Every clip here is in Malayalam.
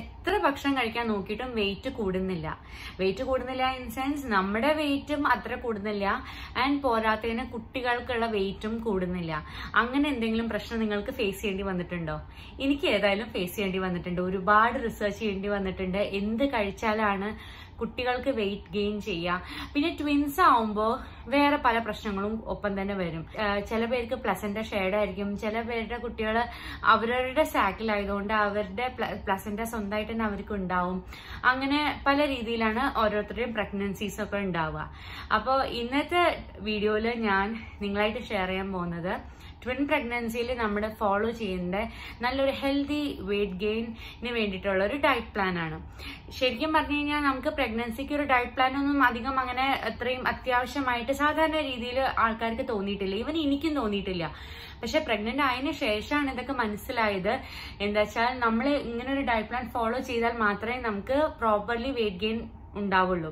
എത്ര ഭക്ഷണം കഴിക്കാൻ നോക്കിയിട്ടും വെയിറ്റ് കൂടുന്നില്ല വെയിറ്റ് കൂടുന്നില്ല ഇൻ സെൻസ് നമ്മുടെ വെയിറ്റും അത്ര കൂടുന്നില്ല ആൻഡ് പോരാത്തതിന് കുട്ടികൾക്കുള്ള വെയിറ്റും കൂടുന്നില്ല അങ്ങനെ എന്തെങ്കിലും പ്രശ്നം നിങ്ങൾക്ക് ഫേസ് ചെയ്യേണ്ടി വന്നിട്ടുണ്ടോ എനിക്ക് ഏതായാലും ഫേസ് ചെയ്യേണ്ടി വന്നിട്ടുണ്ട് ഒരുപാട് റിസർച്ച് ചെയ്യേണ്ടി വന്നിട്ടുണ്ട് എന്ത് കഴിച്ചാലാണ് കുട്ടികൾക്ക് വെയിറ്റ് ഗെയിൻ ചെയ്യാം പിന്നെ ട്വിൻസ് ആവുമ്പോൾ വേറെ പല പ്രശ്നങ്ങളും ഒപ്പം തന്നെ വരും ചില പേർക്ക് പ്ലസന്റ ഷെയ്ഡ് ആയിരിക്കും ചില പേരുടെ കുട്ടികൾ അവരവരുടെ സാക്കിലായതുകൊണ്ട് അവരുടെ പ്ലസന്റ സ്വന്തമായിട്ട് തന്നെ അവർക്ക് ഉണ്ടാവും അങ്ങനെ പല രീതിയിലാണ് ഓരോരുത്തരുടെയും പ്രഗ്നൻസീസ് ഒക്കെ ഉണ്ടാവുക അപ്പോൾ ഇന്നത്തെ വീഡിയോയിൽ ഞാൻ നിങ്ങളായിട്ട് ഷെയർ ചെയ്യാൻ പോകുന്നത് ട്വിൻ പ്രഗ്നൻസിയിൽ നമ്മൾ ഫോളോ ചെയ്യേണ്ട നല്ലൊരു ഹെൽത്തി വെയ്റ്റ് ഗെയിനിന് വേണ്ടിയിട്ടുള്ള ഒരു ഡയറ്റ് പ്ലാൻ ആണ് ശരിക്കും പറഞ്ഞു കഴിഞ്ഞാൽ നമുക്ക് പ്രഗ്നൻസിക്ക് ഒരു ഡയറ്റ് പ്ലാൻ ഒന്നും അധികം അങ്ങനെ അത്രയും അത്യാവശ്യമായിട്ട് സാധാരണ രീതിയിൽ ആൾക്കാർക്ക് തോന്നിയിട്ടില്ല ഈവൻ എനിക്കും തോന്നിയിട്ടില്ല പക്ഷെ പ്രഗ്നന്റ് ആയതിന് ശേഷമാണ് ഇതൊക്കെ മനസ്സിലായത് എന്താ വെച്ചാൽ നമ്മൾ ഇങ്ങനെ ഒരു ഡയറ്റ് പ്ലാൻ ഫോളോ ചെയ്താൽ മാത്രമേ നമുക്ക് പ്രോപ്പർലി വെയിറ്റ് ഗെയിൻ ഉണ്ടാവുള്ളൂ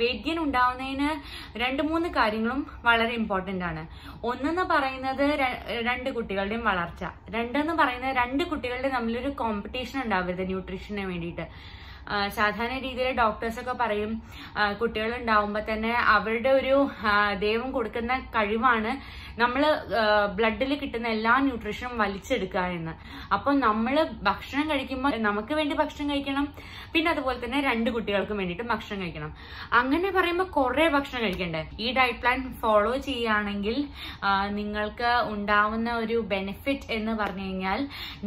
വെയിറ്റ് ഗെയിൻ ഉണ്ടാവുന്നതിന് രണ്ട് മൂന്ന് കാര്യങ്ങളും വളരെ ഇമ്പോർട്ടന്റ് ആണ് ഒന്നെന്ന് പറയുന്നത് രണ്ട് കുട്ടികളുടെയും വളർച്ച രണ്ടെന്ന് പറയുന്നത് രണ്ട് കുട്ടികളുടെ തമ്മിലൊരു കോമ്പറ്റീഷൻ ഉണ്ടാവരുത് ന്യൂട്രീഷന് വേണ്ടിയിട്ട് സാധാരണ രീതിയിൽ ഡോക്ടേഴ്സൊക്കെ പറയും കുട്ടികൾ ഉണ്ടാവുമ്പോൾ തന്നെ അവരുടെ ഒരു ദൈവം കൊടുക്കുന്ന കഴിവാണ് നമ്മൾ ബ്ലഡിൽ കിട്ടുന്ന എല്ലാ ന്യൂട്രീഷനും വലിച്ചെടുക്കുക എന്ന് അപ്പൊ നമ്മൾ ഭക്ഷണം കഴിക്കുമ്പോൾ നമുക്ക് വേണ്ടി ഭക്ഷണം കഴിക്കണം പിന്നെ അതുപോലെ തന്നെ രണ്ട് കുട്ടികൾക്കും വേണ്ടിയിട്ട് ഭക്ഷണം കഴിക്കണം അങ്ങനെ പറയുമ്പോൾ കുറേ ഭക്ഷണം കഴിക്കണ്ടേ ഈ ഡയറ്റ് പ്ലാൻ ഫോളോ ചെയ്യുകയാണെങ്കിൽ നിങ്ങൾക്ക് ഉണ്ടാവുന്ന ഒരു ബെനിഫിറ്റ് എന്ന് പറഞ്ഞു കഴിഞ്ഞാൽ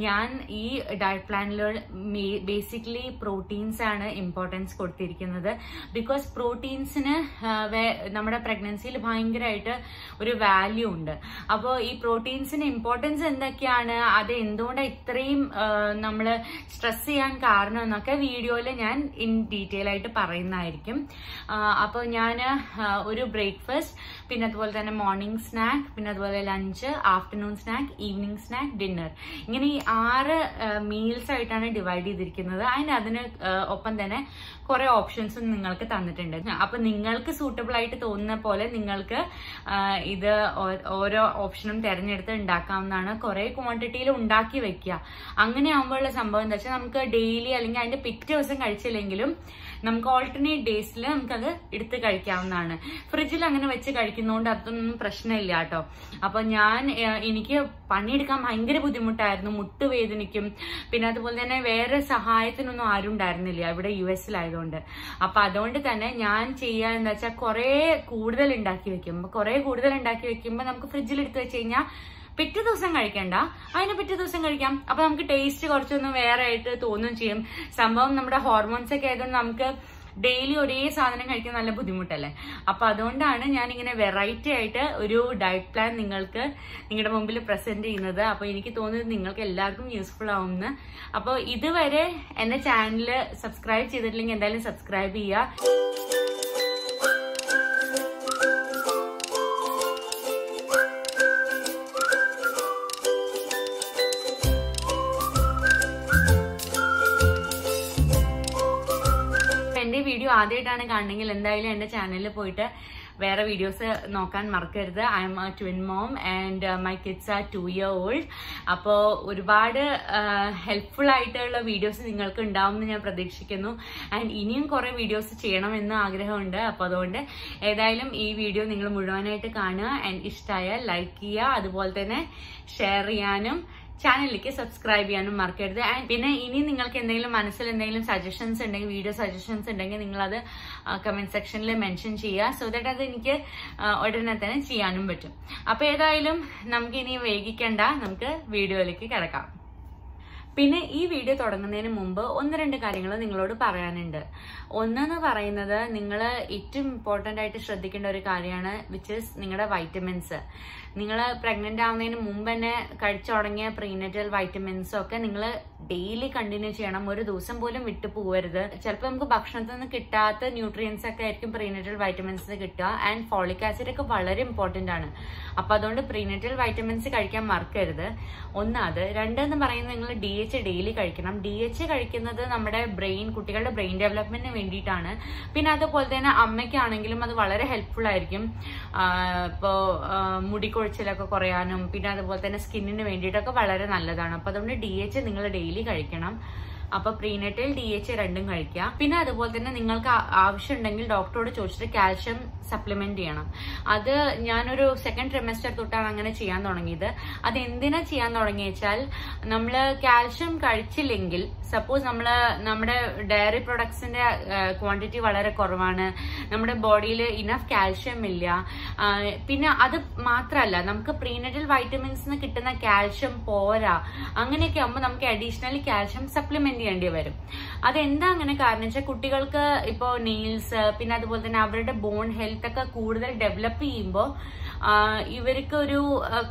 ഞാൻ ഈ ഡയറ്റ് പ്ലാനിൽ ബേസിക്കലി പ്രോട്ടീൻസ് ആണ് ഇമ്പോർട്ടൻസ് കൊടുത്തിരിക്കുന്നത് ബിക്കോസ് പ്രോട്ടീൻസിന് നമ്മുടെ പ്രഗ്നൻസിയിൽ ഭയങ്കരമായിട്ട് ഒരു വാല്യൂ ഉണ്ട് അപ്പോൾ ഈ പ്രോട്ടീൻസിന്റെ ഇമ്പോർട്ടൻസ് എന്തൊക്കെയാണ് അത് എന്തുകൊണ്ടാണ് ഇത്രയും നമ്മൾ സ്ട്രെസ് ചെയ്യാൻ കാരണം എന്നൊക്കെ വീഡിയോയിൽ ഞാൻ ഇൻ ഡീറ്റെയിൽ ആയിട്ട് പറയുന്നതായിരിക്കും അപ്പോൾ ഞാൻ ഒരു ബ്രേക്ക്ഫാസ്റ്റ് പിന്നെ അതുപോലെ തന്നെ മോർണിംഗ് സ്നാക്ക് പിന്നെ അതുപോലെ lunch afternoon snack evening snack dinner ഇങ്ങനെ ഈ ആറ് മീൽസ് ആയിട്ടാണ് ഡിവൈഡ് ചെയ്തിരിക്കുന്നത് അതിന് അതിന് ഒപ്പം തന്നെ കുറെ ഓപ്ഷൻസും നിങ്ങൾക്ക് തന്നിട്ടുണ്ട് അപ്പൊ നിങ്ങൾക്ക് സൂട്ടബിൾ ആയിട്ട് തോന്നുന്ന പോലെ നിങ്ങൾക്ക് ഇത് ഓരോ ഓപ്ഷനും തിരഞ്ഞെടുത്ത് ഉണ്ടാക്കാവുന്നതാണ് കുറേ ക്വാണ്ടിറ്റിയിൽ ഉണ്ടാക്കി വെക്കുക അങ്ങനെ ആകുമ്പോഴുള്ള സംഭവം എന്താ വെച്ചാൽ നമുക്ക് ഡെയിലി അല്ലെങ്കിൽ അതിന്റെ പിറ്റേ ദിവസം കഴിച്ചില്ലെങ്കിലും നമുക്ക് ഓൾട്ടർനേറ്റ് ഡേയ്സിൽ നമുക്കത് എടുത്ത് കഴിക്കാവുന്നതാണ് ഫ്രിഡ്ജിൽ അങ്ങനെ വെച്ച് കഴിക്കുന്നതുകൊണ്ട് അതൊന്നും പ്രശ്നമില്ല കേട്ടോ അപ്പൊ ഞാൻ എനിക്ക് പണിയെടുക്കാൻ ഭയങ്കര ബുദ്ധിമുട്ടായിരുന്നു മുട്ടുവേദനയ്ക്കും പിന്നെ അതുപോലെ തന്നെ വേറെ സഹായത്തിനൊന്നും ആരും ഉണ്ടായിരുന്നില്ല ഇവിടെ യു എസിലായതുകൊണ്ട് അപ്പൊ അതുകൊണ്ട് തന്നെ ഞാൻ ചെയ്യാൻ എന്താ വെച്ചാൽ കുറെ കൂടുതൽ ഉണ്ടാക്കി വെക്കും കുറെ കൂടുതൽ ഉണ്ടാക്കി വെക്കുമ്പോൾ നമുക്ക് ഫ്രിഡ്ജിൽ എടുത്ത് വെച്ച് കഴിഞ്ഞാൽ പിറ്റേ ദിവസം കഴിക്കണ്ട അതിന് പിറ്റേ ദിവസം കഴിക്കാം അപ്പൊ നമുക്ക് ടേസ്റ്റ് കുറച്ചൊന്നും വേറെ ആയിട്ട് തോന്നും ചെയ്യും സംഭവം നമ്മുടെ ഹോർമോൺസ് ഒക്കെ ആയതുകൊണ്ട് നമുക്ക് ഡെയിലി ഒരേ സാധനം കഴിക്കാൻ നല്ല ബുദ്ധിമുട്ടല്ലേ അപ്പൊ അതുകൊണ്ടാണ് ഞാൻ ഇങ്ങനെ വെറൈറ്റി ആയിട്ട് ഒരു ഡയറ്റ് പ്ലാൻ നിങ്ങൾക്ക് നിങ്ങളുടെ മുമ്പിൽ പ്രസന്റ് ചെയ്യുന്നത് അപ്പൊ എനിക്ക് തോന്നുന്നത് നിങ്ങൾക്ക് എല്ലാവർക്കും യൂസ്ഫുൾ ആവുമെന്ന് അപ്പോൾ ഇതുവരെ എന്റെ ചാനല് സബ്സ്ക്രൈബ് ചെയ്തിട്ടില്ലെങ്കിൽ എന്തായാലും സബ്സ്ക്രൈബ് ചെയ്യുക ആദ്യമായിട്ടാണ് കാണണമെങ്കിൽ എന്തായാലും എൻ്റെ ചാനലിൽ പോയിട്ട് വേറെ വീഡിയോസ് നോക്കാൻ മറക്കരുത് I am a twin mom and my kids are two year old അപ്പോൾ ഒരുപാട് ഹെൽപ്ഫുൾ uh, ആയിട്ടുള്ള വീഡിയോസ് നിങ്ങൾക്ക് ഉണ്ടാവുമെന്ന് ഞാൻ പ്രതീക്ഷിക്കുന്നു ആൻഡ് ഇനിയും കുറേ വീഡിയോസ് ചെയ്യണമെന്ന് ആഗ്രഹമുണ്ട് അപ്പോൾ അതുകൊണ്ട് ഏതായാലും ഈ വീഡിയോ നിങ്ങൾ മുഴുവനായിട്ട് കാണുക ആൻഡ് ഇഷ്ടമായ ലൈക്ക് ചെയ്യുക അതുപോലെ തന്നെ ഷെയർ ചെയ്യാനും ചാനലിലേക്ക് സബ്സ്ക്രൈബ് ചെയ്യാനും മറക്കരുത് ആൻഡ് പിന്നെ ഇനി നിങ്ങൾക്ക് എന്തെങ്കിലും മനസ്സിൽ എന്തെങ്കിലും സജഷൻസ് ഉണ്ടെങ്കിൽ വീഡിയോ സജഷൻസ് ഉണ്ടെങ്കിൽ നിങ്ങളത് അത് കമന്റ് സെക്ഷനിൽ മെൻഷൻ ചെയ്യുക സോ ദാറ്റ് അത് എനിക്ക് ഉടനെ തന്നെ ചെയ്യാനും പറ്റും അപ്പോൾ ഏതായാലും നമുക്ക് ഇനി വൈകിക്കണ്ട നമുക്ക് വീഡിയോയിലേക്ക് കിടക്കാം പിന്നെ ഈ വീഡിയോ തുടങ്ങുന്നതിന് മുമ്പ് ഒന്ന് രണ്ട് കാര്യങ്ങൾ നിങ്ങളോട് പറയാനുണ്ട് ഒന്നെന്ന് പറയുന്നത് നിങ്ങൾ ഏറ്റവും ഇമ്പോർട്ടൻ്റ് ആയിട്ട് ശ്രദ്ധിക്കേണ്ട ഒരു കാര്യമാണ് വിച്ച് ഇസ് നിങ്ങളുടെ വൈറ്റമിൻസ് നിങ്ങൾ പ്രഗ്നൻ്റ് ആവുന്നതിന് മുമ്പ് തന്നെ കഴിച്ചു തുടങ്ങിയ പ്രീനറ്റൽ വൈറ്റമിൻസും ഒക്കെ നിങ്ങൾ ഡെയിലി കണ്ടിന്യൂ ചെയ്യണം ഒരു ദിവസം പോലും വിട്ടു പോകരുത് ചിലപ്പോൾ നമുക്ക് ഭക്ഷണത്തിൽ നിന്ന് കിട്ടാത്ത ന്യൂട്രിയൻസ് ഒക്കെ ആയിരിക്കും പ്രീനറ്റൽ വൈറ്റമിൻസ് കിട്ടുക ആൻഡ് ഫോളിക് ആസിഡ് ഒക്കെ വളരെ ഇമ്പോർട്ടൻ്റ് ആണ് അപ്പം അതുകൊണ്ട് പ്രീനറ്റൽ വൈറ്റമിൻസ് കഴിക്കാൻ മറക്കരുത് ഒന്ന് അത് രണ്ടെന്ന് പറയുന്നത് നിങ്ങൾ ഡി എച്ച് ഡെയിലി കഴിക്കണം ഡി എച്ച് കഴിക്കുന്നത് നമ്മുടെ ബ്രെയിൻ കുട്ടികളുടെ ബ്രെയിൻ ഡെവലപ്മെന്റിന് വേണ്ടിയിട്ടാണ് പിന്നെ അതുപോലെ തന്നെ അമ്മയ്ക്കാണെങ്കിലും അത് വളരെ ഹെൽപ്ഫുൾ ആയിരിക്കും ഇപ്പോൾ മുടിക്കൊഴിച്ചിലൊക്കെ കുറയാനും പിന്നെ അതുപോലെ തന്നെ സ്കിന്നിന് വേണ്ടിയിട്ടൊക്കെ വളരെ നല്ലതാണ് അപ്പോൾ അതുകൊണ്ട് ഡി എച്ച് നിങ്ങൾ ഡെയിലി കഴിക്കണം അപ്പൊ പ്രീനെറ്റൽ ഡി എച്ച് രണ്ടും കഴിക്കാം പിന്നെ അതുപോലെ തന്നെ നിങ്ങൾക്ക് ആവശ്യമുണ്ടെങ്കിൽ ഡോക്ടറോട് ചോദിച്ചിട്ട് കാൽഷ്യം സപ്ലിമെന്റ് ചെയ്യണം അത് ഞാനൊരു സെക്കൻഡ് ട്രിമസ്റ്റർ തൊട്ടാണ് അങ്ങനെ ചെയ്യാൻ തുടങ്ങിയത് അത് എന്തിനാ ചെയ്യാൻ തുടങ്ങി വെച്ചാൽ നമ്മൾ കാൽഷ്യം കഴിച്ചില്ലെങ്കിൽ സപ്പോസ് നമ്മൾ നമ്മുടെ ഡയറി പ്രൊഡക്ട്സിന്റെ ക്വാണ്ടിറ്റി വളരെ കുറവാണ് നമ്മുടെ ബോഡിയിൽ ഇനഫ് കാൽഷ്യം ഇല്ല പിന്നെ അത് മാത്രമല്ല നമുക്ക് പ്രീനറ്റൽ വൈറ്റമിൻസ് കിട്ടുന്ന കാൽഷ്യം പോരാ അങ്ങനെയൊക്കെ ആകുമ്പോൾ നമുക്ക് അഡീഷണലി കാൽഷ്യം സപ്ലിമെന്റ് ചെയ്യേണ്ടി വരും അതെന്താ അങ്ങനെ കാരണം വെച്ചാൽ കുട്ടികൾക്ക് ഇപ്പോൾ നെയിൽസ് പിന്നെ അതുപോലെ തന്നെ അവരുടെ ബോൺ ഹെൽത്ത് സ്ട്രെങ്ത് കൂടുതൽ ഡെവലപ്പ് ചെയ്യുമ്പോൾ ഇവർക്ക് ഒരു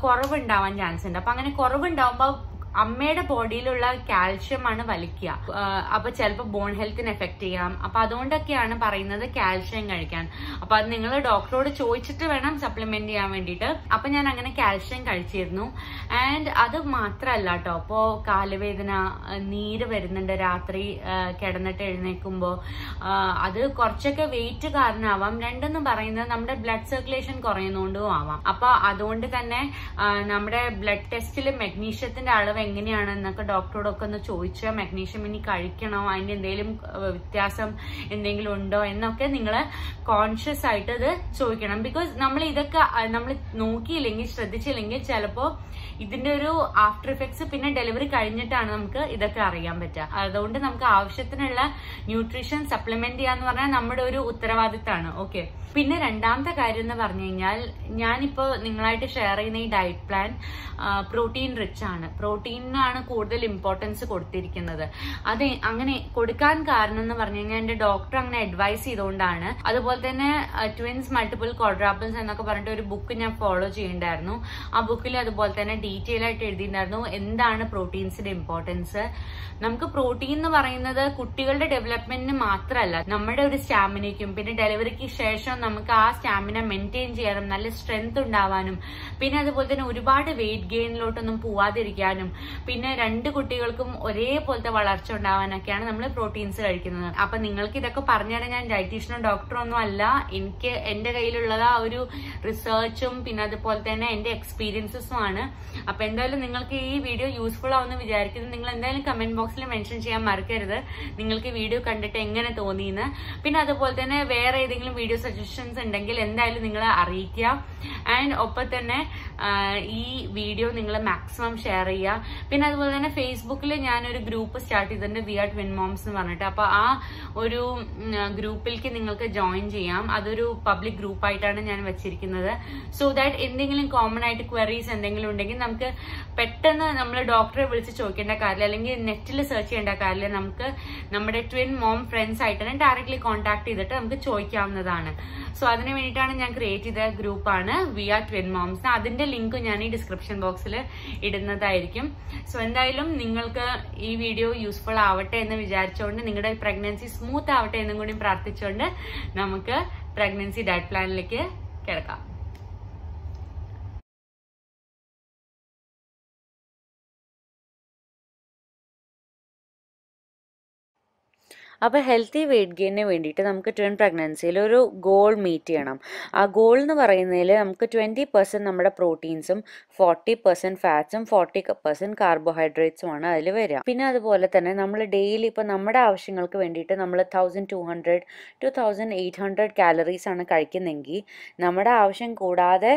കുറവുണ്ടാവാൻ ചാൻസ് ഉണ്ട് അപ്പൊ അങ്ങനെ കുറവുണ്ടാവുമ്പോൾ അമ്മയുടെ ബോഡിയിലുള്ള കാൽഷ്യം ആണ് വലിക്കുക അപ്പൊ ചിലപ്പോൾ ബോൺ ഹെൽത്തിന് എഫക്ട് ചെയ്യാം അപ്പൊ അതുകൊണ്ടൊക്കെയാണ് പറയുന്നത് കാൽഷ്യം കഴിക്കാൻ അപ്പൊ അത് നിങ്ങൾ ഡോക്ടറോട് ചോദിച്ചിട്ട് വേണം സപ്ലിമെന്റ് ചെയ്യാൻ വേണ്ടിയിട്ട് അപ്പൊ ഞാൻ അങ്ങനെ കാൽഷ്യം കഴിച്ചിരുന്നു ആൻഡ് അത് മാത്രമല്ല കേട്ടോ അപ്പോ കാലുവേദന നീര് വരുന്നുണ്ട് രാത്രി കിടന്നിട്ട് എഴുന്നേക്കുമ്പോൾ അത് കുറച്ചൊക്കെ വെയിറ്റ് കാരണമാവാം രണ്ടെന്ന് പറയുന്നത് നമ്മുടെ ബ്ലഡ് സർക്കുലേഷൻ കുറയുന്നതുകൊണ്ടും ആവാം അപ്പൊ അതുകൊണ്ട് തന്നെ നമ്മുടെ ബ്ലഡ് ടെസ്റ്റിൽ മെഗ്നീഷ്യത്തിന്റെ അളവ് എങ്ങനെയാണ് എന്നൊക്കെ ഡോക്ടറോടൊക്കെ ഒന്ന് ചോദിച്ച് മഗ്നീഷ്യം ഇനി കഴിക്കണോ അതിൻ്റെ എന്തെങ്കിലും വ്യത്യാസം എന്തെങ്കിലും ഉണ്ടോ എന്നൊക്കെ നിങ്ങൾ കോൺഷ്യസ് ആയിട്ട് ഇത് ചോദിക്കണം ബിക്കോസ് നമ്മൾ ഇതൊക്കെ നമ്മൾ നോക്കിയില്ലെങ്കിൽ ശ്രദ്ധിച്ചില്ലെങ്കിൽ ചിലപ്പോ ഇതിന്റെ ഒരു ആഫ്റ്റർ ഇഫക്ട്സ് പിന്നെ ഡെലിവറി കഴിഞ്ഞിട്ടാണ് നമുക്ക് ഇതൊക്കെ അറിയാൻ പറ്റുക അതുകൊണ്ട് നമുക്ക് ആവശ്യത്തിനുള്ള ന്യൂട്രീഷൻ സപ്ലിമെന്റ് ചെയ്യാന്ന് പറഞ്ഞാൽ നമ്മുടെ ഒരു ഉത്തരവാദിത്തമാണ് ഓക്കെ പിന്നെ രണ്ടാമത്തെ കാര്യം എന്ന് പറഞ്ഞു കഴിഞ്ഞാൽ ഞാനിപ്പോ നിങ്ങളായിട്ട് ഷെയർ ചെയ്യുന്ന ഈ ഡയറ്റ് പ്ലാൻ പ്രോട്ടീൻ റിച്ച് ആണ് പ്രോട്ടീൻ ഗ്രീനിനാണ് കൂടുതൽ ഇമ്പോർട്ടൻസ് കൊടുത്തിരിക്കുന്നത് അത് അങ്ങനെ കൊടുക്കാൻ കാരണം എന്ന് പറഞ്ഞു കഴിഞ്ഞാൽ എന്റെ ഡോക്ടർ അങ്ങനെ അഡ്വൈസ് ചെയ്തുകൊണ്ടാണ് അതുപോലെ തന്നെ ട്വിൻസ് മൾട്ടിപ്പിൾ കോഡ്രാപ്പിൾസ് എന്നൊക്കെ പറഞ്ഞിട്ട് ഒരു ബുക്ക് ഞാൻ ഫോളോ ചെയ്യണ്ടായിരുന്നു ആ ബുക്കിൽ അതുപോലെ തന്നെ ഡീറ്റെയിൽ ആയിട്ട് എഴുതിയിട്ടുണ്ടായിരുന്നു എന്താണ് പ്രോട്ടീൻസിന്റെ ഇമ്പോർട്ടൻസ് നമുക്ക് പ്രോട്ടീൻ എന്ന് പറയുന്നത് കുട്ടികളുടെ ഡെവലപ്മെന്റിന് മാത്രമല്ല നമ്മുടെ ഒരു സ്റ്റാമിനയ്ക്കും പിന്നെ ഡെലിവറിക്ക് ശേഷം നമുക്ക് ആ സ്റ്റാമിന മെയിൻറ്റെയിൻ ചെയ്യാനും നല്ല സ്ട്രെങ്ത് ഉണ്ടാവാനും പിന്നെ അതുപോലെ തന്നെ ഒരുപാട് വെയിറ്റ് ഗെയിനിലോട്ടൊന്നും പോവാതിരിക്കാനും പിന്നെ രണ്ട് കുട്ടികൾക്കും ഒരേപോലത്തെ വളർച്ച ഉണ്ടാവാനൊക്കെയാണ് നമ്മൾ പ്രോട്ടീൻസ് കഴിക്കുന്നത് അപ്പൊ നിങ്ങൾക്ക് ഇതൊക്കെ പറഞ്ഞുതരാൻ ഞാൻ ഡയറ്റീഷ്യനോ ഡോക്ടറോ ഒന്നും അല്ല എനിക്ക് എന്റെ കയ്യിലുള്ളത് ആ ഒരു റിസർച്ചും പിന്നെ അതുപോലെ തന്നെ എന്റെ എക്സ്പീരിയൻസും ആണ് അപ്പൊ എന്തായാലും നിങ്ങൾക്ക് ഈ വീഡിയോ യൂസ്ഫുൾ ആവുമെന്ന് വിചാരിക്കുന്നത് നിങ്ങൾ എന്തായാലും കമന്റ് ബോക്സിൽ മെൻഷൻ ചെയ്യാൻ മറക്കരുത് നിങ്ങൾക്ക് വീഡിയോ കണ്ടിട്ട് എങ്ങനെ തോന്നിയെന്ന് പിന്നെ അതുപോലെ തന്നെ വേറെ ഏതെങ്കിലും വീഡിയോ സജഷൻസ് ഉണ്ടെങ്കിൽ എന്തായാലും നിങ്ങൾ അറിയിക്കുക ആൻഡ് ഒപ്പം തന്നെ ഈ വീഡിയോ നിങ്ങൾ മാക്സിമം ഷെയർ ചെയ്യുക പിന്നെ അതുപോലെ തന്നെ ഫേസ്ബുക്കിൽ ഞാനൊരു ഗ്രൂപ്പ് സ്റ്റാർട്ട് ചെയ്തിട്ടുണ്ട് വി ആർ ട്വിൻ മോംസ് എന്ന് പറഞ്ഞിട്ട് അപ്പോൾ ആ ഒരു ഗ്രൂപ്പിലേക്ക് നിങ്ങൾക്ക് ജോയിൻ ചെയ്യാം അതൊരു പബ്ലിക് ഗ്രൂപ്പായിട്ടാണ് ഞാൻ വെച്ചിരിക്കുന്നത് സോ ദാറ്റ് എന്തെങ്കിലും കോമൺ ആയിട്ട് ക്വയറീസ് എന്തെങ്കിലും ഉണ്ടെങ്കിൽ നമുക്ക് പെട്ടെന്ന് നമ്മൾ ഡോക്ടറെ വിളിച്ച് ചോദിക്കേണ്ട കാര്യം അല്ലെങ്കിൽ നെറ്റിൽ സെർച്ച് ചെയ്യേണ്ട കാര്യം നമുക്ക് നമ്മുടെ ട്വിൻ മോം ഫ്രണ്ട്സ് ആയിട്ട് തന്നെ ഡയറക്ട്ലി കോൺടാക്ട് ചെയ്തിട്ട് നമുക്ക് ചോദിക്കാവുന്നതാണ് സോ അതിന് വേണ്ടിയിട്ടാണ് ഞാൻ ക്രിയേറ്റ് ചെയ്ത ഗ്രൂപ്പാണ് വി ആർ ട്വിൻ മോംസ് അതിന്റെ ലിങ്ക് ഞാൻ ഈ ഡിസ്ക്രിപ്ഷൻ ബോക്സിൽ ഇടുന്നതായിരിക്കും സോ എന്തായാലും നിങ്ങൾക്ക് ഈ വീഡിയോ യൂസ്ഫുൾ ആവട്ടെ എന്ന് വിചാരിച്ചുകൊണ്ട് നിങ്ങളുടെ പ്രഗ്നൻസി സ്മൂത്ത് ആവട്ടെ എന്നും കൂടി പ്രാർത്ഥിച്ചുകൊണ്ട് നമുക്ക് പ്രഗ്നൻസി ഡയറ്റ് പ്ലാനിലേക്ക് കിടക്കാം അപ്പോൾ ഹെൽത്തി വെയിറ്റ് ഗെയിനിന് വേണ്ടിയിട്ട് നമുക്ക് ട്വൻ പ്രഗ്നൻസിയിൽ ഒരു ഗോൾ മീറ്റ് ചെയ്യണം ആ ഗോൾ എന്ന് പറയുന്നതിൽ നമുക്ക് ട്വൻറ്റി പെർസെൻറ്റ് നമ്മുടെ പ്രോട്ടീൻസും ഫോർട്ടി പെർസെൻറ്റ് ഫാറ്റ്സും ഫോർട്ടി പെർസെൻറ്റ് കാർബോഹൈഡ്രേറ്റ്സുമാണ് അതിൽ വരിക പിന്നെ അതുപോലെ തന്നെ നമ്മൾ ഡെയിലി ഇപ്പോൾ നമ്മുടെ ആവശ്യങ്ങൾക്ക് വേണ്ടിയിട്ട് നമ്മൾ thousand two hundred to thousand eight hundred കാലറീസാണ് കഴിക്കുന്നെങ്കിൽ നമ്മുടെ ആവശ്യം കൂടാതെ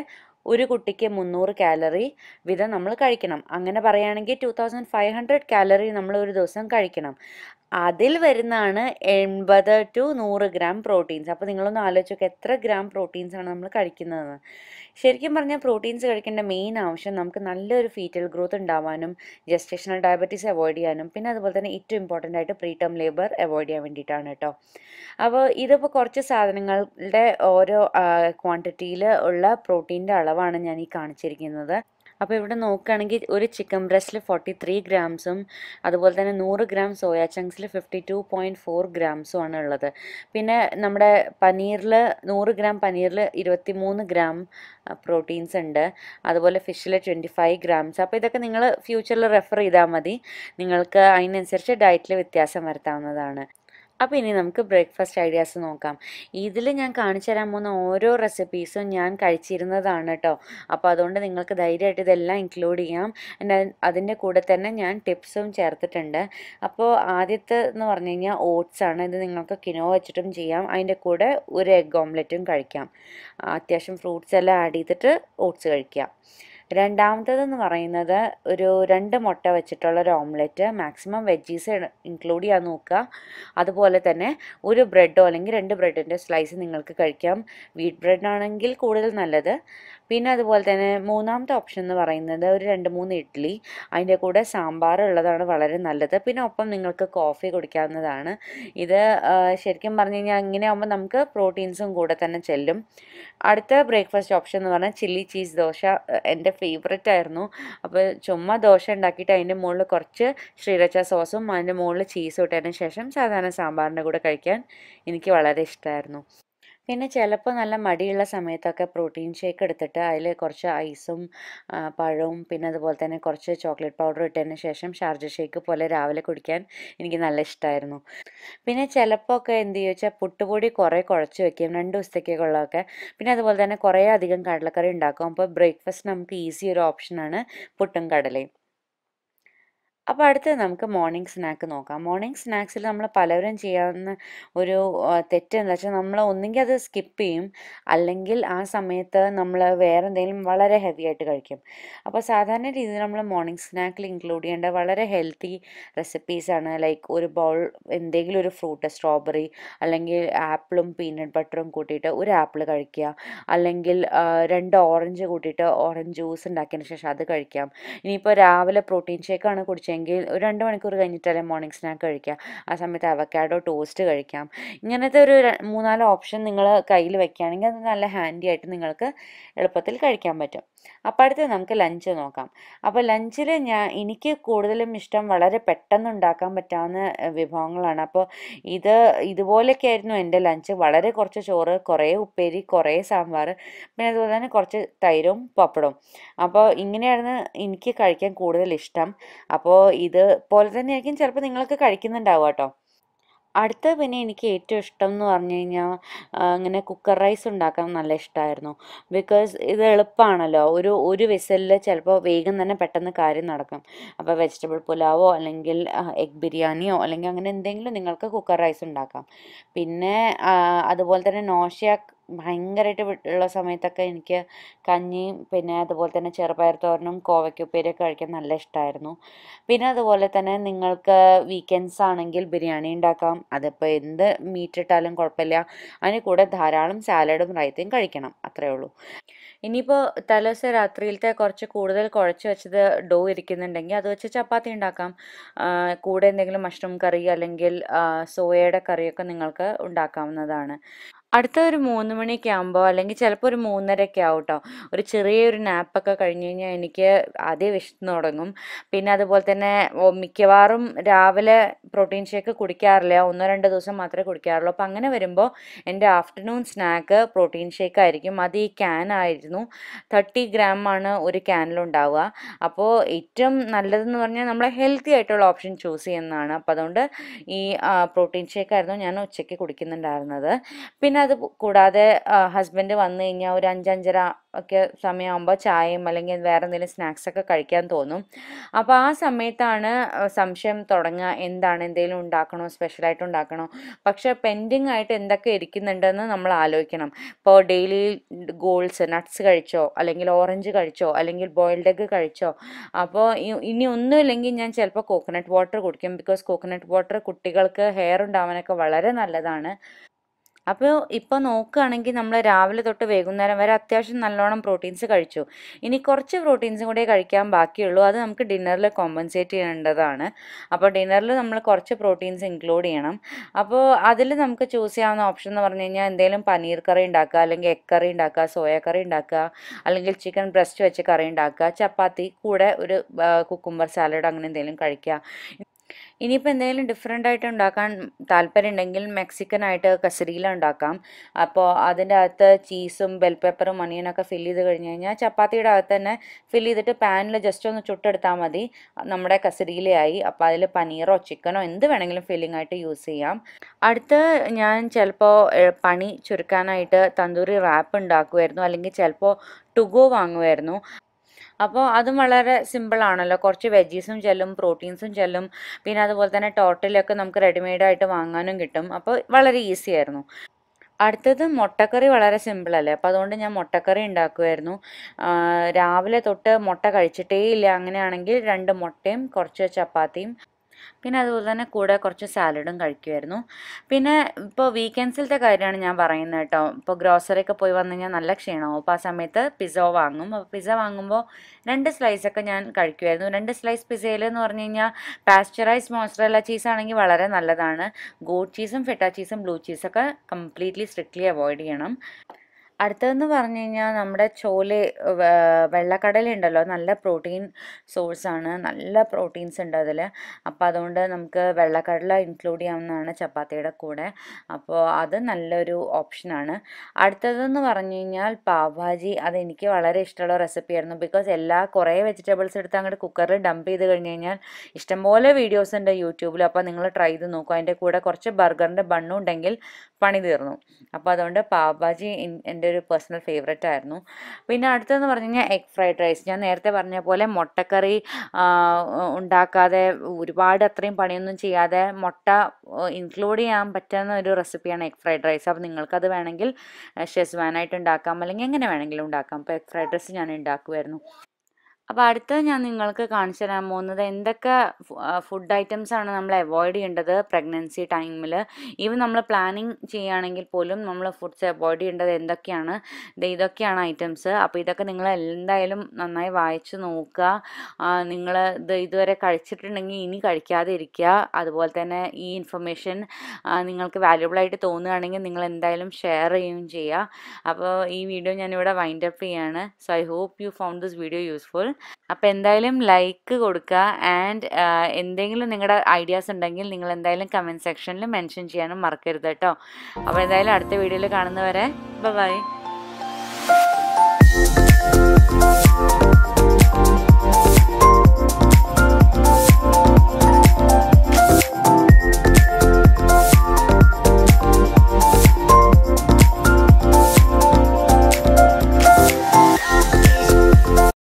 ഒരു കുട്ടിക്ക് മുന്നൂറ് കാലറി വിധം നമ്മൾ കഴിക്കണം അങ്ങനെ പറയുകയാണെങ്കിൽ two thousand five hundred calorie നമ്മൾ ഒരു ദിവസം കഴിക്കണം അതിൽ വരുന്നതാണ് എൺപത് ടു നൂറ് ഗ്രാം പ്രോട്ടീൻസ് അപ്പോൾ നിങ്ങളൊന്ന് ആലോചിച്ച് നോക്കുക എത്ര ഗ്രാം പ്രോട്ടീൻസ് ആണ് നമ്മൾ കഴിക്കുന്നതെന്ന് ശരിക്കും പറഞ്ഞാൽ പ്രോട്ടീൻസ് കഴിക്കേണ്ട മെയിൻ ആവശ്യം നമുക്ക് നല്ലൊരു ഫീറ്റൽ ഗ്രോത്ത് ഉണ്ടാവാനും ജസ്റ്റേഷണൽ ഡയബറ്റീസ് അവോയ്ഡ് ചെയ്യാനും പിന്നെ അതുപോലെ തന്നെ ഏറ്റവും ഇമ്പോർട്ടൻ്റ് ആയിട്ട് പ്രീ ടേം ലേബർ അവോയ്ഡ് ചെയ്യാൻ വേണ്ടിയിട്ടാണ് കേട്ടോ അപ്പോൾ ഇതിപ്പോൾ കുറച്ച് സാധനങ്ങളുടെ ഓരോ ക്വാണ്ടിറ്റിയിൽ ഉള്ള പ്രോട്ടീൻ്റെ അളവാണ് ഞാൻ ഈ കാണിച്ചിരിക്കുന്നത് അപ്പോൾ ഇവിടെ നോക്കുകയാണെങ്കിൽ ഒരു ചിക്കൻ ബ്രസ്റ്റിൽ ഫോർട്ടി ത്രീ ഗ്രാംസും അതുപോലെ തന്നെ നൂറ് ഗ്രാം സോയാ ചങ്ക്സിൽ ഫിഫ്റ്റി ടു പോയിൻറ്റ് ഫോർ ഗ്രാംസും ആണ് ഉള്ളത് പിന്നെ നമ്മുടെ പനീറിൽ നൂറ് ഗ്രാം പനീറിൽ ഇരുപത്തി മൂന്ന് ഗ്രാം പ്രോട്ടീൻസ് ഉണ്ട് അതുപോലെ ഫിഷിൽ ട്വൻറ്റി ഫൈവ് ഗ്രാംസ് അപ്പോൾ ഇതൊക്കെ നിങ്ങൾ ഫ്യൂച്ചറിൽ റെഫർ ചെയ്താൽ മതി നിങ്ങൾക്ക് അതിനനുസരിച്ച് ഡയറ്റിൽ വ്യത്യാസം വരുത്താവുന്നതാണ് അപ്പോൾ ഇനി നമുക്ക് ബ്രേക്ക്ഫാസ്റ്റ് ഐഡിയാസ് നോക്കാം ഇതിൽ ഞാൻ കാണിച്ചു തരാൻ പോകുന്ന ഓരോ റെസിപ്പീസും ഞാൻ കഴിച്ചിരുന്നതാണ് കേട്ടോ അപ്പോൾ അതുകൊണ്ട് നിങ്ങൾക്ക് ധൈര്യമായിട്ട് ഇതെല്ലാം ഇൻക്ലൂഡ് ചെയ്യാം അതിൻ്റെ കൂടെ തന്നെ ഞാൻ ടിപ്സും ചേർത്തിട്ടുണ്ട് അപ്പോൾ ആദ്യത്തെ എന്ന് പറഞ്ഞു കഴിഞ്ഞാൽ ഓട്സ് ആണ് ഇത് നിങ്ങൾക്ക് കിനോ വെച്ചിട്ടും ചെയ്യാം അതിൻ്റെ കൂടെ ഒരു എഗ് ഓംലെറ്റും കഴിക്കാം അത്യാവശ്യം ഫ്രൂട്ട്സ് എല്ലാം ആഡ് ചെയ്തിട്ട് ഓട്സ് കഴിക്കാം രണ്ടാമത്തേതെന്ന് പറയുന്നത് ഒരു രണ്ട് മുട്ട വെച്ചിട്ടുള്ള ഒരു ഓംലെറ്റ് മാക്സിമം വെജീസ് ഇൻക്ലൂഡ് ചെയ്യാൻ നോക്കുക അതുപോലെ തന്നെ ഒരു ബ്രെഡോ അല്ലെങ്കിൽ രണ്ട് ബ്രെഡിൻ്റെ സ്ലൈസ് നിങ്ങൾക്ക് കഴിക്കാം വീറ്റ് ബ്രെഡാണെങ്കിൽ കൂടുതൽ നല്ലത് പിന്നെ അതുപോലെ തന്നെ മൂന്നാമത്തെ ഓപ്ഷൻ എന്ന് പറയുന്നത് ഒരു രണ്ട് മൂന്ന് ഇഡ്ഡലി അതിൻ്റെ കൂടെ സാമ്പാർ ഉള്ളതാണ് വളരെ നല്ലത് പിന്നെ ഒപ്പം നിങ്ങൾക്ക് കോഫി കുടിക്കാവുന്നതാണ് ഇത് ശരിക്കും പറഞ്ഞു കഴിഞ്ഞാൽ ഇങ്ങനെ ആകുമ്പോൾ നമുക്ക് പ്രോട്ടീൻസും കൂടെ തന്നെ ചെല്ലും അടുത്ത ബ്രേക്ക്ഫാസ്റ്റ് ഓപ്ഷൻ എന്ന് പറഞ്ഞാൽ ചില്ലി ചീസ് ദോശ എൻ്റെ ഫേവററ്റ് ആയിരുന്നു അപ്പോൾ ചുമ്മാ ദോശ ഉണ്ടാക്കിയിട്ട് അതിൻ്റെ മുകളിൽ കുറച്ച് ശ്രീരച്ച സോസും അതിൻ്റെ മുകളിൽ ചീസും ഇട്ടതിന് ശേഷം സാധാരണ സാമ്പാറിൻ്റെ കൂടെ കഴിക്കാൻ എനിക്ക് വളരെ ഇഷ്ടമായിരുന്നു പിന്നെ ചിലപ്പോൾ നല്ല മടിയുള്ള സമയത്തൊക്കെ പ്രോട്ടീൻ ഷേക്ക് എടുത്തിട്ട് അതിൽ കുറച്ച് ഐസും പഴവും പിന്നെ അതുപോലെ തന്നെ കുറച്ച് ചോക്ലേറ്റ് പൗഡർ ഇട്ടതിന് ശേഷം ഷാർജ ഷേക്ക് പോലെ രാവിലെ കുടിക്കാൻ എനിക്ക് നല്ല ഇഷ്ടമായിരുന്നു പിന്നെ ചിലപ്പോൾ ഒക്കെ എന്ത് ചോദിച്ചാൽ പുട്ടുപൊടി കുറേ കുഴച്ച് വെക്കും രണ്ട് ദിവസത്തേക്കുള്ളതൊക്കെ പിന്നെ അതുപോലെ തന്നെ കുറേ അധികം കടലക്കറി ഉണ്ടാക്കും അപ്പോൾ ബ്രേക്ക്ഫാസ്റ്റ് നമുക്ക് ഈസി ഒരു ഓപ്ഷനാണ് പുട്ടും കടലയും അപ്പോൾ അടുത്തത് നമുക്ക് മോർണിംഗ് സ്നാക്ക് നോക്കാം മോർണിംഗ് സ്നാക്സിൽ നമ്മൾ പലവരും ചെയ്യാവുന്ന ഒരു തെറ്റെന്ന് വെച്ചാൽ നമ്മൾ ഒന്നുകിൽ അത് സ്കിപ്പ് ചെയ്യും അല്ലെങ്കിൽ ആ സമയത്ത് നമ്മൾ വേറെ എന്തെങ്കിലും വളരെ ഹെവി ആയിട്ട് കഴിക്കും അപ്പോൾ സാധാരണ രീതിയിൽ നമ്മൾ മോർണിംഗ് സ്നാക്കിൽ ഇൻക്ലൂഡ് ചെയ്യേണ്ട വളരെ ഹെൽത്തി റെസിപ്പീസാണ് ലൈക്ക് ഒരു ബൗൾ എന്തെങ്കിലും ഒരു ഫ്രൂട്ട് സ്ട്രോബെറി അല്ലെങ്കിൽ ആപ്പിളും പീനട്ട് ബട്ടറും കൂട്ടിയിട്ട് ഒരു ആപ്പിൾ കഴിക്കുക അല്ലെങ്കിൽ രണ്ട് ഓറഞ്ച് കൂട്ടിയിട്ട് ഓറഞ്ച് ജ്യൂസ് ഉണ്ടാക്കിയതിന് ശേഷം അത് കഴിക്കാം ഇനിയിപ്പോൾ രാവിലെ പ്രോട്ടീൻ ഷേക്കാണ് കുടിച്ചത് അല്ലെങ്കിൽ ഒരു രണ്ട് മണിക്കൂർ കഴിഞ്ഞിട്ടല്ലേ മോർണിംഗ് സ്നാക്ക് കഴിക്കാം ആ സമയത്ത് അവക്കാഡോ ടോസ്റ്റ് കഴിക്കാം ഇങ്ങനത്തെ ഒരു മൂന്നാല് ഓപ്ഷൻ നിങ്ങൾ കയ്യിൽ വയ്ക്കുകയാണെങ്കിൽ അത് നല്ല ഹാൻഡി ആയിട്ട് നിങ്ങൾക്ക് എളുപ്പത്തിൽ കഴിക്കാൻ പറ്റും അപ്പോൾ അടുത്ത് നമുക്ക് ലഞ്ച് നോക്കാം അപ്പോൾ ലഞ്ചിൽ ഞാൻ എനിക്ക് കൂടുതലും ഇഷ്ടം വളരെ പെട്ടെന്ന് ഉണ്ടാക്കാൻ പറ്റാവുന്ന വിഭവങ്ങളാണ് അപ്പോൾ ഇത് ഇതുപോലെയൊക്കെ ആയിരുന്നു എൻ്റെ ലഞ്ച് വളരെ കുറച്ച് ചോറ് കുറേ ഉപ്പേരി കുറേ സാമ്പാർ പിന്നെ അതുപോലെ തന്നെ കുറച്ച് തൈരും പപ്പടവും അപ്പോൾ ഇങ്ങനെയായിരുന്നു എനിക്ക് കഴിക്കാൻ കൂടുതൽ ഇഷ്ടം അപ്പോൾ ഇത് പോലെ തന്നെയായിരിക്കും ചിലപ്പോൾ നിങ്ങൾക്ക് കഴിക്കുന്നുണ്ടാവുക കേട്ടോ അടുത്ത പിന്നെ എനിക്ക് ഏറ്റവും ഇഷ്ടം എന്ന് പറഞ്ഞു കഴിഞ്ഞാൽ ഇങ്ങനെ കുക്കർ റൈസ് ഉണ്ടാക്കാൻ നല്ല ഇഷ്ടമായിരുന്നു ബിക്കോസ് ഇത് എളുപ്പമാണല്ലോ ഒരു ഒരു വിസലിൽ ചിലപ്പോൾ വേഗം തന്നെ പെട്ടെന്ന് കാര്യം നടക്കും അപ്പോൾ വെജിറ്റബിൾ പുലാവോ അല്ലെങ്കിൽ എഗ് ബിരിയാണിയോ അല്ലെങ്കിൽ അങ്ങനെ എന്തെങ്കിലും നിങ്ങൾക്ക് കുക്കർ റൈസ് ഉണ്ടാക്കാം പിന്നെ അതുപോലെ തന്നെ നോഷിയാക്ക് ഭയങ്കരമായിട്ട് വിട്ടുള്ള സമയത്തൊക്കെ എനിക്ക് കഞ്ഞിയും പിന്നെ അതുപോലെ തന്നെ ചെറുപയർ തോരനും കോവയ്ക്കുപ്പേരിയൊക്കെ കഴിക്കാൻ നല്ല ഇഷ്ടമായിരുന്നു പിന്നെ അതുപോലെ തന്നെ നിങ്ങൾക്ക് വീക്കെൻഡ്സ് ആണെങ്കിൽ ബിരിയാണി ഉണ്ടാക്കാം അതിപ്പോൾ എന്ത് മീറ്റ് ഇട്ടാലും കുഴപ്പമില്ല അതിന് കൂടെ ധാരാളം സാലഡും റൈത്തയും കഴിക്കണം അത്രേ ഉള്ളൂ ഇനിയിപ്പോൾ തലേ രാത്രിയിലത്തെ കുറച്ച് കൂടുതൽ കുഴച്ച് വെച്ചത് ഡോ ഇരിക്കുന്നുണ്ടെങ്കിൽ അത് വെച്ച് ചപ്പാത്തി ഉണ്ടാക്കാം കൂടെ എന്തെങ്കിലും മഷ്റൂം കറി അല്ലെങ്കിൽ സോയയുടെ കറിയൊക്കെ നിങ്ങൾക്ക് ഉണ്ടാക്കാവുന്നതാണ് അടുത്ത ഒരു മൂന്ന് മണിയൊക്കെ ആകുമ്പോൾ അല്ലെങ്കിൽ ചിലപ്പോൾ ഒരു മൂന്നരയൊക്കെ ആവും കേട്ടോ ഒരു ചെറിയൊരു നാപ്പൊക്കെ കഴിഞ്ഞ് കഴിഞ്ഞാൽ എനിക്ക് ആദ്യം വിശന്ന് തുടങ്ങും പിന്നെ അതുപോലെ തന്നെ മിക്കവാറും രാവിലെ പ്രോട്ടീൻ ഷേക്ക് കുടിക്കാറില്ല ഒന്നോ രണ്ടോ ദിവസം മാത്രമേ കുടിക്കാറുള്ളൂ അപ്പം അങ്ങനെ വരുമ്പോൾ എൻ്റെ ആഫ്റ്റർനൂൺ സ്നാക്ക് പ്രോട്ടീൻ ഷേക്ക് ആയിരിക്കും അത് ഈ ക്യാൻ ആയിരുന്നു തേർട്ടി ഗ്രാം ആണ് ഒരു ക്യാനിലുണ്ടാവുക അപ്പോൾ ഏറ്റവും നല്ലതെന്ന് പറഞ്ഞാൽ നമ്മൾ ഹെൽത്തി ആയിട്ടുള്ള ഓപ്ഷൻ ചൂസ് ചെയ്യുന്നതാണ് അപ്പോൾ അതുകൊണ്ട് ഈ പ്രോട്ടീൻ ഷേക്കായിരുന്നു ഞാൻ ഉച്ചയ്ക്ക് കുടിക്കുന്നുണ്ടായിരുന്നത് പിന്നെ പിന്നെ അത് കൂടാതെ ഹസ്ബൻഡ് വന്നു കഴിഞ്ഞാൽ ഒരു അഞ്ചഞ്ചര ഒക്കെ സമയമാകുമ്പോൾ ചായയും അല്ലെങ്കിൽ വേറെ എന്തെങ്കിലും സ്നാക്സൊക്കെ കഴിക്കാൻ തോന്നും അപ്പോൾ ആ സമയത്താണ് സംശയം തുടങ്ങുക എന്താണ് എന്തെങ്കിലും ഉണ്ടാക്കണോ സ്പെഷ്യലായിട്ട് ഉണ്ടാക്കണോ പക്ഷേ പെൻഡിങ് ആയിട്ട് എന്തൊക്കെ ഇരിക്കുന്നുണ്ടെന്ന് നമ്മൾ ആലോചിക്കണം ഇപ്പോൾ ഡെയിലി ഗോൾസ് നട്ട്സ് കഴിച്ചോ അല്ലെങ്കിൽ ഓറഞ്ച് കഴിച്ചോ അല്ലെങ്കിൽ ബോയിൽഡ് എഗ്ഗ് കഴിച്ചോ അപ്പോൾ ഇനി ഒന്നുമില്ലെങ്കിൽ ഞാൻ ചിലപ്പോൾ കോക്കനട്ട് വാട്ടർ കുടിക്കും ബിക്കോസ് കോക്കനട്ട് വാട്ടർ കുട്ടികൾക്ക് ഹെയർ ഉണ്ടാവാനൊക്കെ വളരെ നല്ലതാണ് അപ്പോൾ ഇപ്പോൾ നോക്കുകയാണെങ്കിൽ നമ്മൾ രാവിലെ തൊട്ട് വൈകുന്നേരം വരെ അത്യാവശ്യം നല്ലോണം പ്രോട്ടീൻസ് കഴിച്ചു ഇനി കുറച്ച് പ്രോട്ടീൻസും കൂടെ കഴിക്കാൻ ബാക്കിയുള്ളൂ അത് നമുക്ക് ഡിന്നറിൽ കോമ്പൻസേറ്റ് ചെയ്യേണ്ടതാണ് അപ്പോൾ ഡിന്നറിൽ നമ്മൾ കുറച്ച് പ്രോട്ടീൻസ് ഇൻക്ലൂഡ് ചെയ്യണം അപ്പോൾ അതിൽ നമുക്ക് ചൂസ് ചെയ്യാവുന്ന ഓപ്ഷൻ എന്ന് പറഞ്ഞു കഴിഞ്ഞാൽ എന്തെങ്കിലും പനീർ കറി ഉണ്ടാക്കുക അല്ലെങ്കിൽ എഗ് കറി ഉണ്ടാക്കുക സോയ കറി ഉണ്ടാക്കുക അല്ലെങ്കിൽ ചിക്കൻ ബ്രസ്റ്റ് വെച്ച് കറി ഉണ്ടാക്കുക ചപ്പാത്തി കൂടെ ഒരു കുക്കുംബർ സാലഡ് അങ്ങനെ എന്തെങ്കിലും കഴിക്കുക ഇനിയിപ്പോൾ എന്തെങ്കിലും ഡിഫറെൻ്റ് ആയിട്ട് ഉണ്ടാക്കാൻ താല്പര്യം ഉണ്ടെങ്കിൽ മെക്സിക്കൻ ആയിട്ട് കസരീല ഉണ്ടാക്കാം അപ്പോൾ അതിൻ്റെ അകത്ത് ചീസും ബെൽ പെപ്പറും മണിയനൊക്കെ ഫില്ല് ചെയ്ത് കഴിഞ്ഞ് കഴിഞ്ഞാൽ ചപ്പാത്തിയുടെ അകത്ത് തന്നെ ഫില്ല് ചെയ്തിട്ട് പാനിൽ ജസ്റ്റ് ഒന്ന് ചുട്ടെടുത്താൽ മതി നമ്മുടെ കസരീലയായി അപ്പോൾ അതിൽ പനീറോ ചിക്കനോ എന്ത് വേണമെങ്കിലും ഫില്ലിംഗ് ആയിട്ട് യൂസ് ചെയ്യാം അടുത്ത് ഞാൻ ചിലപ്പോൾ പണി ചുരുക്കാനായിട്ട് തന്തൂരി റാപ്പ് ഉണ്ടാക്കുമായിരുന്നു അല്ലെങ്കിൽ ചിലപ്പോൾ ടുഗോ വാങ്ങുമായിരുന്നു അപ്പോൾ അതും വളരെ സിമ്പിളാണല്ലോ കുറച്ച് വെജീസും ചെല്ലും പ്രോട്ടീൻസും ചെല്ലും പിന്നെ അതുപോലെ തന്നെ ടോട്ടലൊക്കെ നമുക്ക് റെഡിമെയ്ഡായിട്ട് വാങ്ങാനും കിട്ടും അപ്പോൾ വളരെ ഈസി ആയിരുന്നു അടുത്തത് മുട്ടക്കറി വളരെ സിമ്പിളല്ലേ അപ്പോൾ അതുകൊണ്ട് ഞാൻ മുട്ടക്കറി ഉണ്ടാക്കുമായിരുന്നു രാവിലെ തൊട്ട് മുട്ട കഴിച്ചിട്ടേ ഇല്ല അങ്ങനെയാണെങ്കിൽ രണ്ട് മുട്ടയും കുറച്ച് ചപ്പാത്തിയും പിന്നെ അതുപോലെ തന്നെ കൂടെ കുറച്ച് സാലഡും കഴിക്കുമായിരുന്നു പിന്നെ ഇപ്പോൾ വീക്കെൻഡ്സിലത്തെ കാര്യമാണ് ഞാൻ പറയുന്നത് കേട്ടോ ഇപ്പോൾ ഗ്രോസറി ഒക്കെ പോയി വന്നു കഴിഞ്ഞാൽ നല്ല ക്ഷീണമാവും അപ്പോൾ ആ സമയത്ത് പിസ്സ വാങ്ങും അപ്പോൾ പിസ്സ വാങ്ങുമ്പോൾ രണ്ട് സ്ലൈസൊക്കെ ഞാൻ കഴിക്കുമായിരുന്നു രണ്ട് സ്ലൈസ് പിസ്സയിൽ എന്ന് പറഞ്ഞു കഴിഞ്ഞാൽ പാസ്ചറൈസ് മോസ്റ്ററല്ല ചീസ് ആണെങ്കിൽ വളരെ നല്ലതാണ് ഗോഡ് ചീസും ഫെട്ട ചീസും ബ്ലൂ ചീസൊക്കെ കംപ്ലീറ്റ്ലി സ്ട്രിക്ട്ലി അവോയ്ഡ് ചെയ്യണം അടുത്തതെന്ന് പറഞ്ഞു കഴിഞ്ഞാൽ നമ്മുടെ ചോല വെള്ളക്കടല ഉണ്ടല്ലോ നല്ല പ്രോട്ടീൻ സോഴ്സാണ് നല്ല പ്രോട്ടീൻസ് ഉണ്ട് അതിൽ അപ്പോൾ അതുകൊണ്ട് നമുക്ക് വെള്ളക്കടല ഇൻക്ലൂഡ് ചെയ്യാവുന്നതാണ് ചപ്പാത്തിയുടെ കൂടെ അപ്പോൾ അത് നല്ലൊരു ഓപ്ഷനാണ് അടുത്തതെന്ന് പറഞ്ഞു കഴിഞ്ഞാൽ പാവഭാജി അതെനിക്ക് വളരെ ഇഷ്ടമുള്ള റെസിപ്പി ആയിരുന്നു ബിക്കോസ് എല്ലാ കുറേ വെജിറ്റബിൾസ് എടുത്ത് അങ്ങോട്ട് കുക്കറിൽ ഡംപ് ചെയ്ത് കഴിഞ്ഞ് കഴിഞ്ഞാൽ ഇഷ്ടംപോലെ വീഡിയോസ് ഉണ്ട് യൂട്യൂബിൽ അപ്പോൾ നിങ്ങൾ ട്രൈ ചെയ്ത് നോക്കും അതിൻ്റെ കൂടെ കുറച്ച് ബർഗറിൻ്റെ ബണ്ണുണ്ടെങ്കിൽ പണി തീർന്നു അപ്പോൾ അതുകൊണ്ട് പാവഭാജി എൻ്റെ ഒരു പേഴ്സണൽ ഫേവറേറ്റ് ആയിരുന്നു പിന്നെ അടുത്തതെന്ന് പറഞ്ഞു കഴിഞ്ഞാൽ എഗ് ഫ്രൈഡ് റൈസ് ഞാൻ നേരത്തെ പറഞ്ഞ പോലെ മുട്ടക്കറി ഉണ്ടാക്കാതെ ഒരുപാട് അത്രയും പണിയൊന്നും ചെയ്യാതെ മുട്ട ഇൻക്ലൂഡ് ചെയ്യാൻ പറ്റുന്ന ഒരു റെസിപ്പിയാണ് എഗ് ഫ്രൈഡ് റൈസ് അപ്പോൾ നിങ്ങൾക്കത് വേണമെങ്കിൽ ഷെസ്വാനായിട്ട് ഉണ്ടാക്കാം അല്ലെങ്കിൽ എങ്ങനെ വേണമെങ്കിലും ഉണ്ടാക്കാം അപ്പോൾ എഗ് ഫ്രൈഡ് റൈസ് ഞാൻ ഉണ്ടാക്കുമായിരുന്നു അപ്പോൾ അടുത്തത് ഞാൻ നിങ്ങൾക്ക് കാണിച്ചു തരാൻ പോകുന്നത് എന്തൊക്കെ ഫുഡ് ഐറ്റംസ് ആണ് നമ്മൾ അവോയ്ഡ് ചെയ്യേണ്ടത് പ്രഗ്നൻസി ടൈമിൽ ഈവൻ നമ്മൾ പ്ലാനിങ് ചെയ്യുകയാണെങ്കിൽ പോലും നമ്മൾ ഫുഡ്സ് അവോയ്ഡ് ചെയ്യേണ്ടത് എന്തൊക്കെയാണ് ഇതൊക്കെയാണ് ഐറ്റംസ് അപ്പോൾ ഇതൊക്കെ നിങ്ങൾ എന്തായാലും നന്നായി വായിച്ചു നോക്കുക നിങ്ങൾ ഇത് ഇതുവരെ കഴിച്ചിട്ടുണ്ടെങ്കിൽ ഇനി കഴിക്കാതെ അതുപോലെ തന്നെ ഈ ഇൻഫർമേഷൻ നിങ്ങൾക്ക് വാല്യുബിളായിട്ട് തോന്നുകയാണെങ്കിൽ നിങ്ങൾ എന്തായാലും ഷെയർ ചെയ്യുകയും ചെയ്യുക അപ്പോൾ ഈ വീഡിയോ ഞാനിവിടെ വൈൻഡപ്പ് ചെയ്യുകയാണ് so I hope you found this video useful അപ്പോൾ എന്തായാലും ലൈക്ക് കൊടുക്കുക ആൻഡ് എന്തെങ്കിലും നിങ്ങളുടെ ഐഡിയാസ് ഉണ്ടെങ്കിൽ നിങ്ങൾ എന്തായാലും കമൻറ്റ് സെക്ഷനിൽ മെൻഷൻ ചെയ്യാനും മറക്കരുത് കേട്ടോ അപ്പോൾ എന്തായാലും അടുത്ത വീഡിയോയിൽ കാണുന്നവരെ ബൈ